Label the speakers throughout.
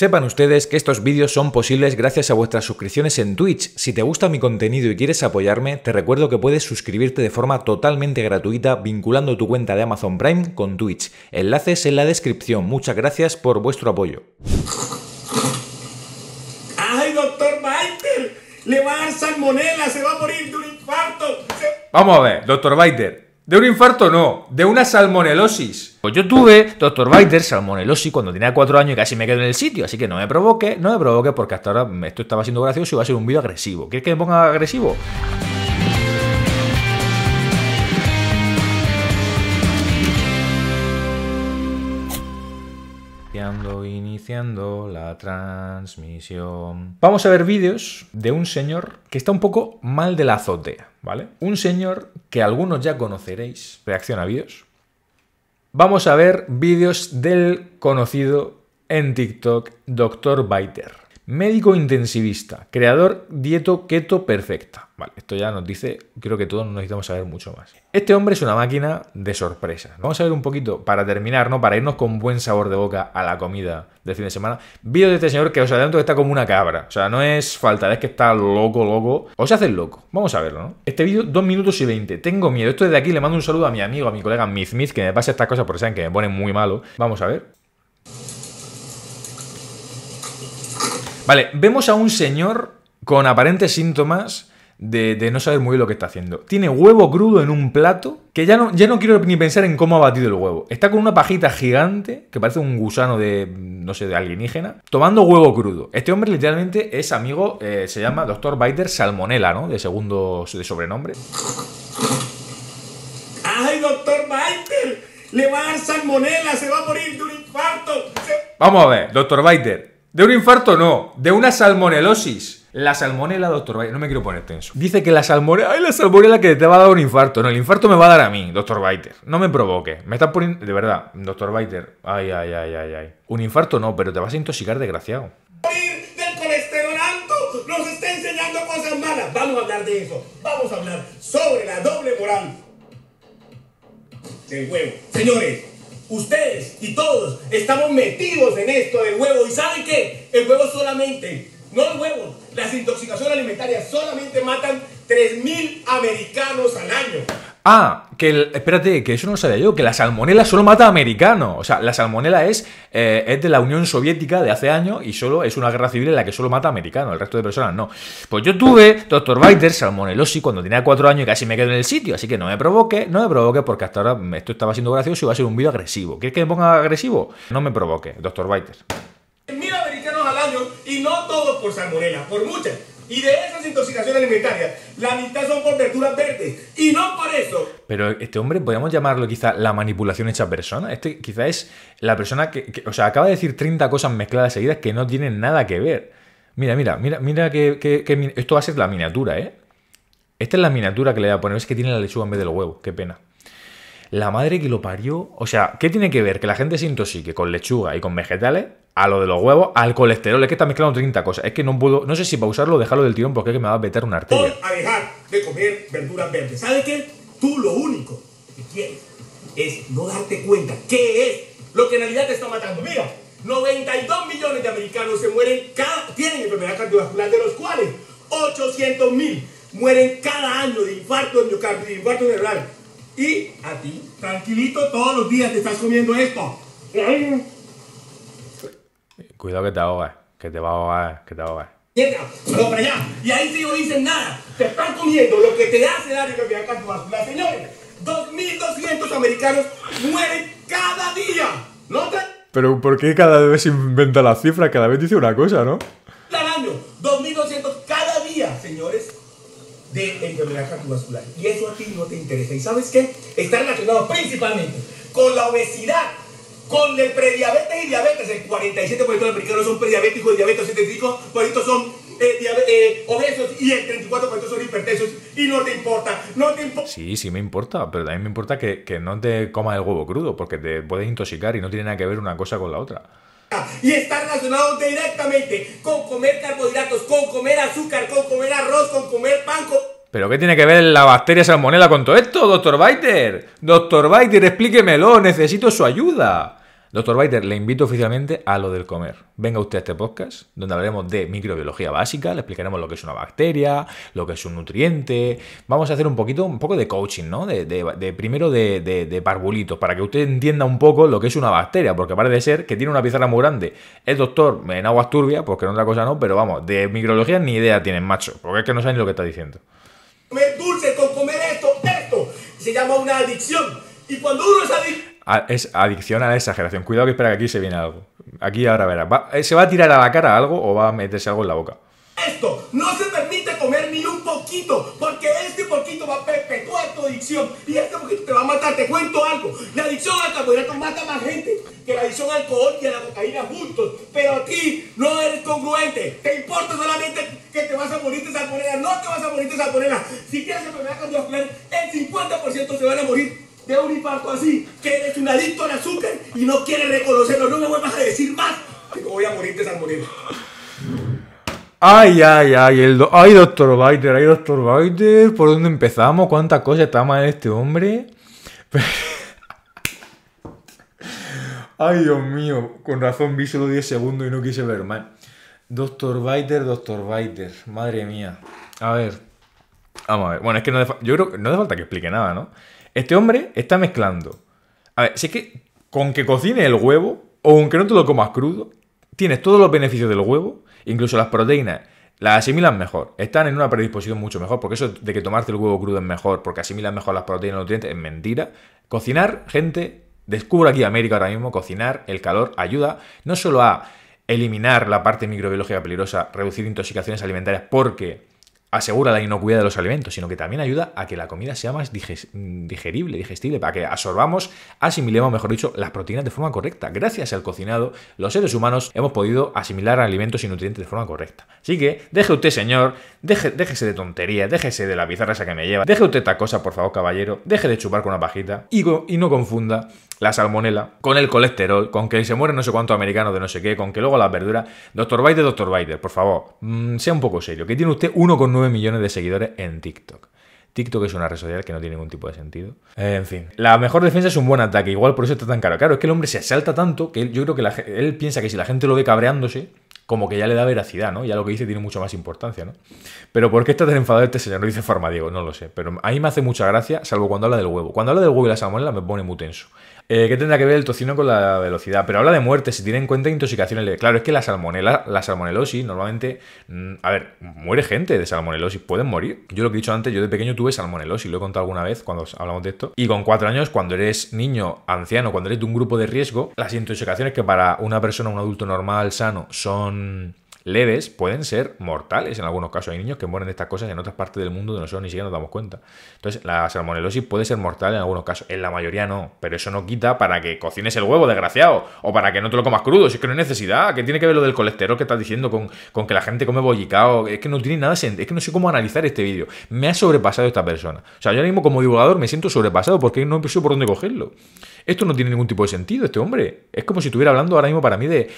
Speaker 1: Sepan ustedes que estos vídeos son posibles gracias a vuestras suscripciones en Twitch. Si te gusta mi contenido y quieres apoyarme, te recuerdo que puedes suscribirte de forma totalmente gratuita vinculando tu cuenta de Amazon Prime con Twitch. Enlaces en la descripción. Muchas gracias por vuestro apoyo.
Speaker 2: ¡Ay, doctor Baiter! ¡Le va a dar salmonela! ¡Se va a morir de un infarto!
Speaker 1: Vamos a ver, doctor Baiter. De un infarto no, de una salmonelosis. Pues yo tuve, doctor Bider, salmonelosis cuando tenía cuatro años y casi me quedo en el sitio, así que no me provoque, no me provoque porque hasta ahora esto estaba siendo gracioso y va a ser un vídeo agresivo. ¿Quieres que me ponga agresivo? iniciando la transmisión. Vamos a ver vídeos de un señor que está un poco mal de la azotea, ¿vale? Un señor que algunos ya conoceréis, reacciona a vídeos. Vamos a ver vídeos del conocido en TikTok, Dr. Biter. Médico intensivista, creador dieto keto perfecta. Vale, esto ya nos dice, creo que todos necesitamos saber mucho más. Este hombre es una máquina de sorpresas. Vamos a ver un poquito, para terminar, ¿no? Para irnos con buen sabor de boca a la comida del fin de semana. Vídeo de este señor que os adelanto que está como una cabra. O sea, no es falta, es que está loco, loco. O se hace loco. Vamos a verlo, ¿no? Este vídeo, 2 minutos y 20. Tengo miedo. Esto desde aquí le mando un saludo a mi amigo, a mi colega Mizmiz, que me pasa estas cosas porque saben que me ponen muy malo. Vamos a ver. Vale, vemos a un señor con aparentes síntomas de, no saber muy bien lo que está haciendo. Tiene huevo crudo en un plato, que ya no, ya no quiero ni pensar en cómo ha batido el huevo. Está con una pajita gigante, que parece un gusano de, no sé, de alienígena, tomando huevo crudo. Este hombre literalmente es amigo, eh, se llama Dr. Biter Salmonella, ¿no? De segundo sobrenombre.
Speaker 2: ¡Ay, Dr. Biter! ¡Le va a dar salmonella! ¡Se va a morir de un infarto!
Speaker 1: Vamos a ver, Dr. Biter. De un infarto no, de una salmonelosis. La salmonela, doctor no me quiero poner tenso. Dice que la salmonela, ay, la salmonela que te va a dar un infarto. No, el infarto me va a dar a mí, doctor Baiter. No me provoque. Me estás poniendo, de verdad, doctor Baiter. Ay, ay, ay, ay, ay. Un infarto no, pero te vas a intoxicar desgraciado.
Speaker 2: del colesterol alto nos está enseñando cosas malas. Vamos a hablar de eso. Vamos a hablar sobre la doble moral del huevo. Señores, ustedes y todos estamos metidos en esto del huevo. ¿Y saben qué? El huevo solamente, no el huevo, las intoxicaciones alimentarias solamente matan 3.000 americanos al año.
Speaker 1: Ah, que espérate, que eso no sabía yo, que la salmonela solo mata a americanos. O sea, la salmonela es, eh, es de la Unión Soviética de hace años y solo es una guerra civil en la que solo mata a americanos, el resto de personas no. Pues yo tuve, doctor Biter, salmonelosis cuando tenía cuatro años y casi me quedo en el sitio, así que no me provoque, no me provoque porque hasta ahora esto estaba siendo gracioso y va a ser un vídeo agresivo. ¿Quieres que me ponga agresivo? No me provoque, doctor Biter.
Speaker 2: Mil americanos al año y no todos por salmonela, por muchas. Y de esas intoxicaciones alimentarias, la mitad son por verduras verdes. Y no por eso.
Speaker 1: Pero este hombre, podríamos llamarlo quizá la manipulación hecha persona. Este quizá es la persona que, o sea, acaba de decir 30 cosas mezcladas seguidas que no tienen nada que ver. Mira, mira, mira, mira que, que, que esto va a ser la miniatura, ¿eh? Esta es la miniatura que le voy a poner. Es que tiene la lechuga en vez del huevo. Qué pena la madre que lo parió. O sea, ¿qué tiene que ver que la gente se intoxique con lechuga y con vegetales? A lo de los huevos, al colesterol, es que está mezclando 30 cosas. Es que no puedo, no sé si pausarlo o dejarlo del tirón porque es que me va a meter una arteria.
Speaker 2: Voy a dejar de comer verduras verdes. ¿Sabes qué? Tú lo único que quieres es no darte cuenta qué es lo que en realidad te está matando. Mira, 92 millones de americanos se mueren cada, tienen enfermedad cardiovascular, de los cuales 800.000 mil mueren cada año de infarto de miocardio, de infarto cerebral. Y a ti, tranquilito, todos los días te estás comiendo esto.
Speaker 1: Cuidado que te ahogas, que te va a ahogar, que te ahogas.
Speaker 2: a ahogar. para allá, y ahí si no dicen nada. Te están comiendo lo que te hace dar enfermedad la Señores, 2.200 americanos mueren cada día. ¿No te...
Speaker 1: Pero ¿por qué cada vez inventa la cifra? Cada vez dice una cosa, ¿no?
Speaker 2: de enfermedad cardiovascular. Y eso a ti no te interesa. ¿Y sabes qué? Está relacionado principalmente con la obesidad, con el prediabetes y diabetes. El 47% de los americanos son prediabéticos y diabetes 75% son eh, eh, obesos y el 34% son hipertensos y no te importa, no te importa.
Speaker 1: Sí, sí me importa, pero también me importa que, que no te comas el huevo crudo porque te puedes intoxicar y no tiene nada que ver una cosa con la otra.
Speaker 2: Y está relacionado directamente con comer carbohidratos, con comer azúcar, con comer arroz, con comer pan,
Speaker 1: ¿Pero qué tiene que ver la bacteria salmonella con todo esto, doctor Biter? Doctor Biter, explíquemelo, necesito su ayuda. Doctor Biter, le invito oficialmente a lo del comer. Venga usted a este podcast, donde hablaremos de microbiología básica, le explicaremos lo que es una bacteria, lo que es un nutriente. Vamos a hacer un poquito, un poco de coaching, ¿no? De, primero de, de, para que usted entienda un poco lo que es una bacteria, porque parece ser que tiene una pizarra muy grande. Es doctor en aguas turbias, porque pues es otra cosa no, pero vamos, de microbiología ni idea tienen, macho, porque es que no saben ni lo que está diciendo
Speaker 2: comer dulce, con comer esto, esto. Se llama una adicción. Y cuando uno es adicto...
Speaker 1: Ah, es adicción a la exageración. Cuidado que espera que aquí se viene algo. Aquí ahora verás. Eh, ¿Se va a tirar a la cara algo o va a meterse algo en la boca?
Speaker 2: Esto no se permite comer ni un poquito, porque este poquito va a perpetuar tu adicción y este poquito te va a matar. Te cuento algo: la adicción al carbohidrato mata más gente que la adicción al alcohol y a la cocaína juntos. Pero a no eres congruente, te importa solamente te vas a morir de salmonella, no te vas a morir de salmonella Si quieres me tienes enfermedad cardiovascular, el 50% se van a morir de un infarto así, que eres un adicto al azúcar y no quieres reconocerlo. No me vuelvas a decir más que voy a morir de salmonella Ay, ay, ay, el do ay, doctor Biden, ay, doctor
Speaker 1: Biden, ¿por dónde empezamos? ¿Cuánta cosa está mal este hombre? ay, Dios mío, con razón vi solo 10 segundos y no quise ver más. Doctor Biter, Doctor Biter. Madre mía. A ver. Vamos a ver. Bueno, es que no hace, yo creo que no hace falta que explique nada, ¿no? Este hombre está mezclando. A ver, si es que con que cocine el huevo, o aunque no te lo comas crudo, tienes todos los beneficios del huevo, incluso las proteínas las asimilan mejor, están en una predisposición mucho mejor, porque eso de que tomarte el huevo crudo es mejor, porque asimilan mejor las proteínas y nutrientes, es mentira. Cocinar, gente, descubro aquí América ahora mismo, cocinar, el calor ayuda no solo a eliminar la parte microbiológica peligrosa, reducir intoxicaciones alimentarias, porque asegura la inocuidad de los alimentos, sino que también ayuda a que la comida sea más digerible, digestible, para que absorbamos, asimilemos, mejor dicho, las proteínas de forma correcta. Gracias al cocinado, los seres humanos hemos podido asimilar alimentos y nutrientes de forma correcta. Así que, deje usted, señor, déjese de tonterías, déjese de la pizarra esa que me lleva, deje usted esta cosa, por favor, caballero, deje de chupar con una pajita y no confunda la salmonela, con el colesterol, con que se mueren no sé cuántos americanos de no sé qué, con que luego las verduras. Doctor Biden, Doctor Biden, por favor, mm, sea un poco serio, que tiene usted 1,9 millones de seguidores en TikTok. TikTok es una red social que no tiene ningún tipo de sentido. en fin, la mejor defensa es un buen ataque, igual por eso está tan caro. Claro, es que el hombre se asalta tanto que yo creo que él piensa que si la gente lo ve cabreándose, como que ya le da veracidad, ¿no? Ya lo que dice tiene mucha más importancia, ¿no? Pero ¿por qué está tan enfadado este señor? Dice forma, digo no lo sé. Pero a mí me hace mucha gracia, salvo cuando habla del huevo. Cuando habla del huevo y la salmonela me pone muy tenso. Eh, ¿Qué tendrá que ver el tocino con la velocidad? Pero habla de muerte, se tiene en cuenta intoxicaciones Claro, es que la salmonela, la salmonelosis, normalmente, mm, a ver, muere gente de salmonelosis, pueden morir. Yo lo que he dicho antes, yo de pequeño tuve salmonelosis, lo he contado alguna vez cuando hablamos de esto. Y con cuatro años, cuando eres niño, anciano, cuando eres de un grupo de riesgo, las intoxicaciones que para una persona, un adulto normal, sano, son leves pueden ser mortales en algunos casos. Hay niños que mueren de estas cosas en otras partes del mundo donde nosotros ni siquiera nos damos cuenta. Entonces, la salmonelosis puede ser mortal en algunos casos. En la mayoría no. Pero eso no quita para que cocines el huevo, desgraciado. O para que no te lo comas crudo. Si es que no hay necesidad. ¿Qué tiene que ver lo del colesterol que estás diciendo con, que la gente come bollicao? Es que no tiene nada sentido. Es que no sé cómo analizar este vídeo. Me ha sobrepasado esta persona. O sea, yo ahora mismo como divulgador me siento sobrepasado porque no sé por dónde cogerlo. Esto no tiene ningún tipo de sentido, este hombre. Es como si estuviera hablando ahora mismo para mí de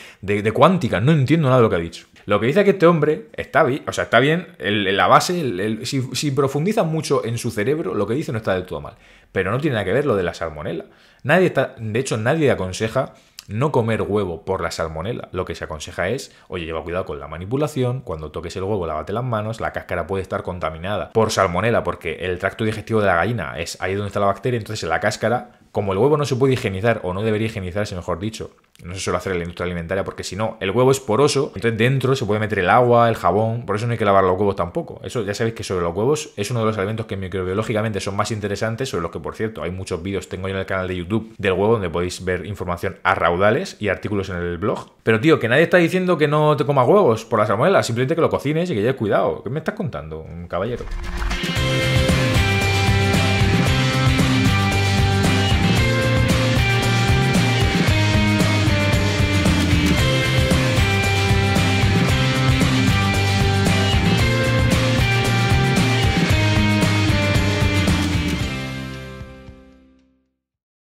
Speaker 1: cuántica. No entiendo nada de lo que ha dicho. Lo que dice que este hombre está bien, o sea, está bien, la base, si, profundiza mucho en su cerebro, lo que dice no está del todo mal. Pero no tiene nada que ver lo de la salmonela. Nadie está, de hecho, nadie aconseja no comer huevo por la salmonela. Lo que se aconseja es, oye, lleva cuidado con la manipulación, cuando toques el huevo lávate las manos, la cáscara puede estar contaminada por salmonela porque el tracto digestivo de la gallina es ahí donde está la bacteria, entonces en la cáscara como el huevo no se puede higienizar, o no debería higienizarse, mejor dicho, no se suele hacer en la industria alimentaria, porque si no, el huevo es poroso, entonces dentro se puede meter el agua, el jabón, por eso no hay que lavar los huevos tampoco. Eso ya sabéis que sobre los huevos es uno de los alimentos que microbiológicamente son más interesantes, sobre los que, por cierto, hay muchos vídeos, tengo yo en el canal de YouTube del huevo, donde podéis ver información a raudales y artículos en el blog. Pero tío, que nadie está diciendo que no te comas huevos por las salmuela, simplemente que lo cocines y que lleves cuidado. ¿Qué me estás contando, caballero?